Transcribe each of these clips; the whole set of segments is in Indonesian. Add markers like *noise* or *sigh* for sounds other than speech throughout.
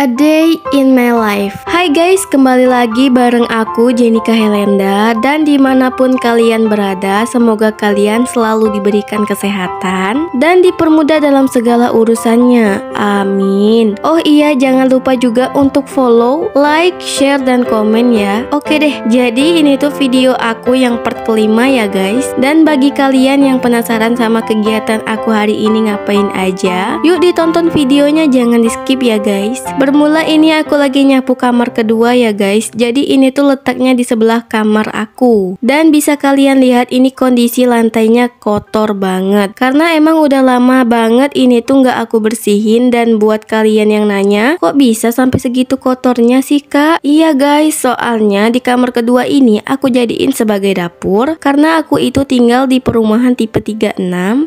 A Day in My Life. Hai guys, kembali lagi bareng aku Jenika Helenda dan dimanapun kalian berada, semoga kalian selalu diberikan kesehatan dan dipermudah dalam segala urusannya. Amin. Oh iya, jangan lupa juga untuk follow, like, share dan komen ya. Oke deh, jadi ini tuh video aku yang part kelima ya guys. Dan bagi kalian yang penasaran sama kegiatan aku hari ini ngapain aja, yuk ditonton videonya jangan di skip ya guys. Ber Bermula ini aku lagi nyapu kamar kedua ya guys Jadi ini tuh letaknya di sebelah kamar aku Dan bisa kalian lihat ini kondisi lantainya kotor banget Karena emang udah lama banget ini tuh nggak aku bersihin Dan buat kalian yang nanya Kok bisa sampai segitu kotornya sih kak? Iya guys soalnya di kamar kedua ini aku jadiin sebagai dapur Karena aku itu tinggal di perumahan tipe 36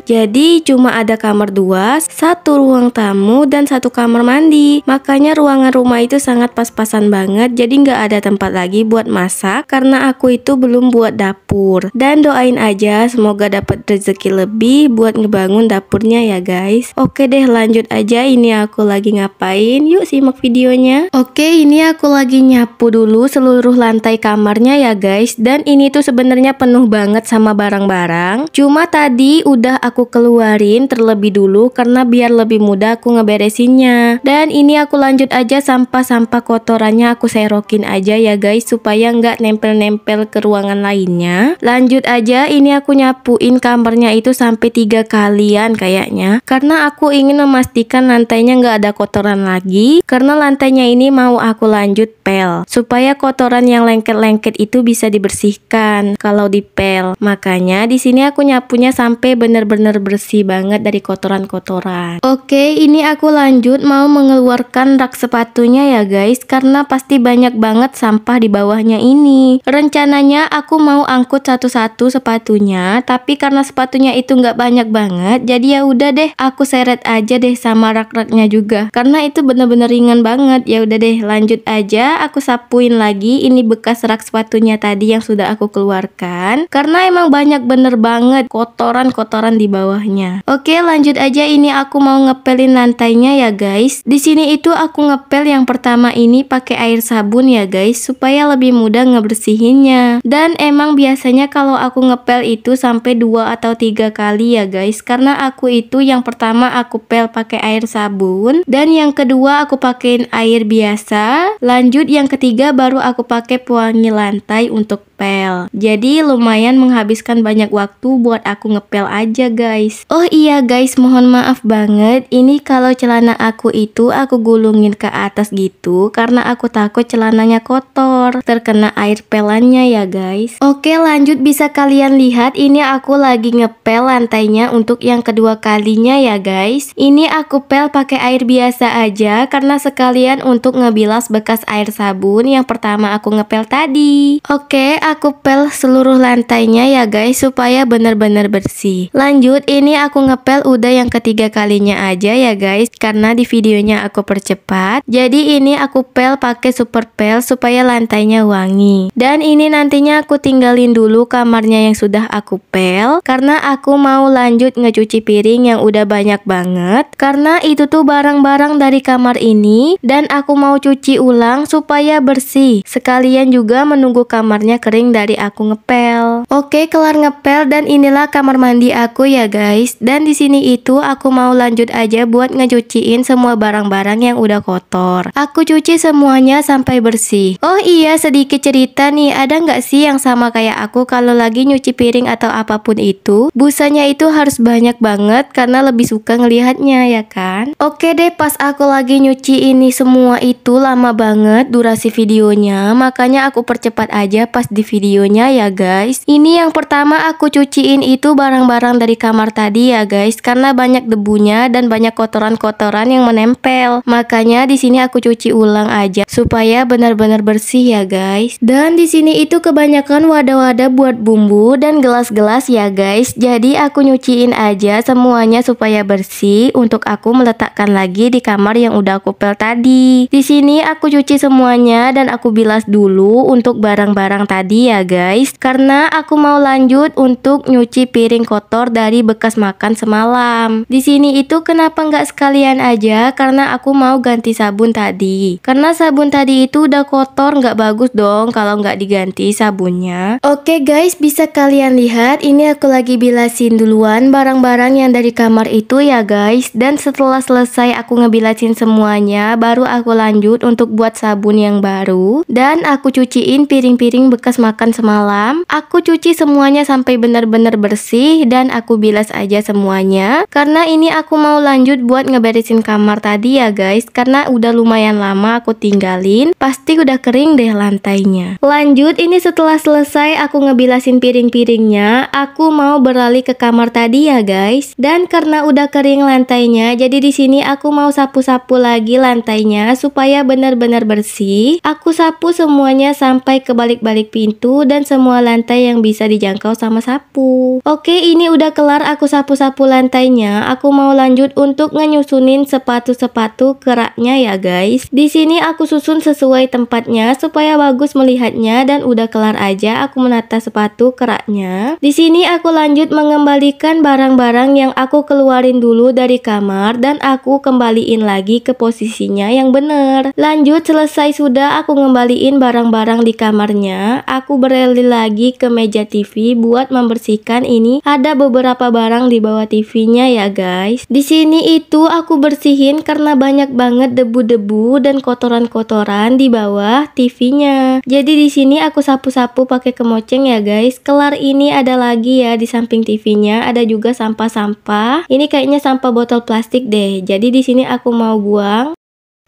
Jadi cuma ada kamar dua, satu ruang tamu dan satu kamar mandi Makanya ruangan rumah itu sangat pas-pasan banget jadi nggak ada tempat lagi buat masak karena aku itu belum buat dapur. Dan doain aja semoga dapat rezeki lebih buat ngebangun dapurnya ya guys. Oke deh lanjut aja ini aku lagi ngapain. Yuk simak videonya. Oke ini aku lagi nyapu dulu seluruh lantai kamarnya ya guys. Dan ini tuh sebenarnya penuh banget sama barang-barang. Cuma tadi udah aku keluarin terlebih dulu karena biar lebih mudah aku ngeberesinnya. Dan ini aku lanjut lanjut aja sampah-sampah kotorannya aku serokin aja ya guys supaya nggak nempel-nempel ke ruangan lainnya lanjut aja ini aku nyapuin kamarnya itu sampai tiga kalian kayaknya karena aku ingin memastikan lantainya nggak ada kotoran lagi karena lantainya ini mau aku lanjut pel supaya kotoran yang lengket-lengket itu bisa dibersihkan kalau dipel makanya di sini aku nyapunya sampai bener-bener bersih banget dari kotoran-kotoran oke ini aku lanjut mau mengeluarkan rak sepatunya ya guys karena pasti banyak banget sampah di bawahnya ini. Rencananya aku mau angkut satu-satu sepatunya tapi karena sepatunya itu nggak banyak banget jadi ya udah deh aku seret aja deh sama rak-raknya juga karena itu bener-bener ringan banget ya udah deh lanjut aja aku sapuin lagi ini bekas rak sepatunya tadi yang sudah aku keluarkan karena emang banyak bener banget kotoran-kotoran di bawahnya. Oke lanjut aja ini aku mau ngepelin lantainya ya guys. Di sini itu aku aku ngepel yang pertama ini pakai air sabun ya guys supaya lebih mudah ngebersihinnya. Dan emang biasanya kalau aku ngepel itu sampai dua atau tiga kali ya guys karena aku itu yang pertama aku pel pakai air sabun dan yang kedua aku pakein air biasa. Lanjut yang ketiga baru aku pakai pewangi lantai untuk pel Jadi lumayan menghabiskan banyak waktu buat aku ngepel aja guys. Oh iya guys, mohon maaf banget. Ini kalau celana aku itu aku gulung dingin ke atas gitu karena aku takut celananya kotor, terkena air pelannya ya guys. Oke lanjut bisa kalian lihat ini aku lagi ngepel lantainya untuk yang kedua kalinya ya guys. Ini aku pel pakai air biasa aja karena sekalian untuk ngebilas bekas air sabun yang pertama aku ngepel tadi. Oke aku pel seluruh lantainya ya guys supaya benar-benar bersih. Lanjut ini aku ngepel udah yang ketiga kalinya aja ya guys karena di videonya aku percepat jadi ini aku pel pakai super pel supaya lantainya wangi. Dan ini nantinya aku tinggalin dulu kamarnya yang sudah aku pel karena aku mau lanjut ngecuci piring yang udah banyak banget. Karena itu tuh barang-barang dari kamar ini dan aku mau cuci ulang supaya bersih. Sekalian juga menunggu kamarnya kering dari aku ngepel. Oke, kelar ngepel dan inilah kamar mandi aku ya guys. Dan di sini itu aku mau lanjut aja buat ngecuciin semua barang-barang yang udah kotor. Aku cuci semuanya sampai bersih. Oh iya, sedikit cerita nih, ada nggak sih yang sama kayak aku kalau lagi nyuci piring atau apapun itu, busanya itu harus banyak banget karena lebih suka ngelihatnya ya kan? Oke deh, pas aku lagi nyuci ini semua itu lama banget durasi videonya, makanya aku percepat aja pas di videonya ya guys. Ini yang pertama aku cuciin itu barang-barang dari kamar tadi ya guys, karena banyak debunya dan banyak kotoran-kotoran yang menempel. Makanya Selanjutnya di sini aku cuci ulang aja supaya benar-benar bersih ya guys. Dan di sini itu kebanyakan wadah-wadah buat bumbu dan gelas-gelas ya guys. Jadi aku nyuciin aja semuanya supaya bersih untuk aku meletakkan lagi di kamar yang udah aku pel tadi. Di sini aku cuci semuanya dan aku bilas dulu untuk barang-barang tadi ya guys. Karena aku mau lanjut untuk nyuci piring kotor dari bekas makan semalam. Di sini itu kenapa nggak sekalian aja karena aku mau ganti ganti sabun tadi. Karena sabun tadi itu udah kotor, nggak bagus dong kalau nggak diganti sabunnya. Oke guys, bisa kalian lihat ini aku lagi bilasin duluan barang-barang yang dari kamar itu ya guys. Dan setelah selesai aku ngebilasin semuanya, baru aku lanjut untuk buat sabun yang baru. Dan aku cuciin piring-piring bekas makan semalam. Aku cuci semuanya sampai benar-benar bersih dan aku bilas aja semuanya. Karena ini aku mau lanjut buat ngeberesin kamar tadi ya guys. Karena karena udah lumayan lama aku tinggalin, pasti udah kering deh lantainya. Lanjut, ini setelah selesai aku ngebilasin piring-piringnya, aku mau beralih ke kamar tadi ya guys. Dan karena udah kering lantainya, jadi di sini aku mau sapu-sapu lagi lantainya supaya benar-benar bersih. Aku sapu semuanya sampai ke balik-balik pintu dan semua lantai yang bisa dijangkau sama sapu. Oke, ini udah kelar aku sapu-sapu lantainya. Aku mau lanjut untuk ngenyusunin sepatu-sepatu kerak letaknya ya guys. Di sini aku susun sesuai tempatnya supaya bagus melihatnya dan udah kelar aja aku menata sepatu keraknya. Di sini aku lanjut mengembalikan barang-barang yang aku keluarin dulu dari kamar dan aku kembaliin lagi ke posisinya yang benar. Lanjut selesai sudah aku ngembaliin barang-barang di kamarnya. Aku bereli lagi ke meja TV buat membersihkan ini. Ada beberapa barang di bawah TV-nya ya guys. Di sini itu aku bersihin karena banyak banget banget debu-debu dan kotoran-kotoran di bawah TV-nya. Jadi di sini aku sapu-sapu pakai kemoceng ya guys. Kelar ini ada lagi ya di samping TV-nya ada juga sampah-sampah. Ini kayaknya sampah botol plastik deh. Jadi di sini aku mau buang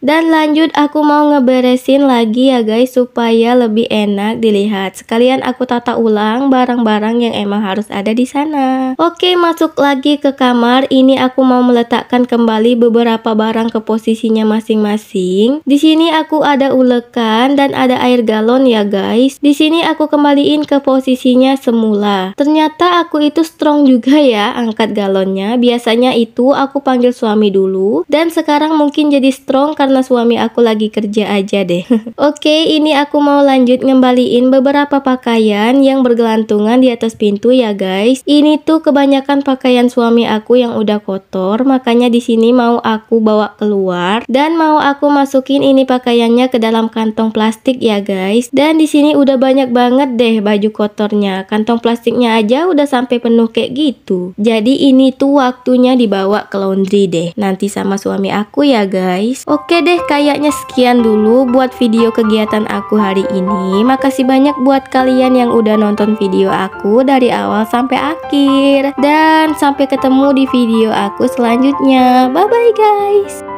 dan lanjut aku mau ngeberesin lagi ya guys supaya lebih enak dilihat. Sekalian aku tata ulang barang-barang yang emang harus ada di sana. Oke masuk lagi ke kamar. Ini aku mau meletakkan kembali beberapa barang ke posisinya masing-masing. Di sini aku ada ulekan dan ada air galon ya guys. Di sini aku kembaliin ke posisinya semula. Ternyata aku itu strong juga ya angkat galonnya. Biasanya itu aku panggil suami dulu dan sekarang mungkin jadi strong karena suami aku lagi kerja aja deh. *laughs* Oke, ini aku mau lanjut ngembaliin beberapa pakaian yang bergelantungan di atas pintu ya guys. Ini tuh kebanyakan pakaian suami aku yang udah kotor, makanya di sini mau aku bawa keluar dan mau aku masukin ini pakaiannya ke dalam kantong plastik ya guys. Dan di sini udah banyak banget deh baju kotornya. Kantong plastiknya aja udah sampai penuh kayak gitu. Jadi ini tuh waktunya dibawa ke laundry deh. Nanti sama suami aku ya guys. Oke, Oke deh, kayaknya sekian dulu buat video kegiatan aku hari ini. Makasih banyak buat kalian yang udah nonton video aku dari awal sampai akhir. Dan sampai ketemu di video aku selanjutnya. Bye-bye guys!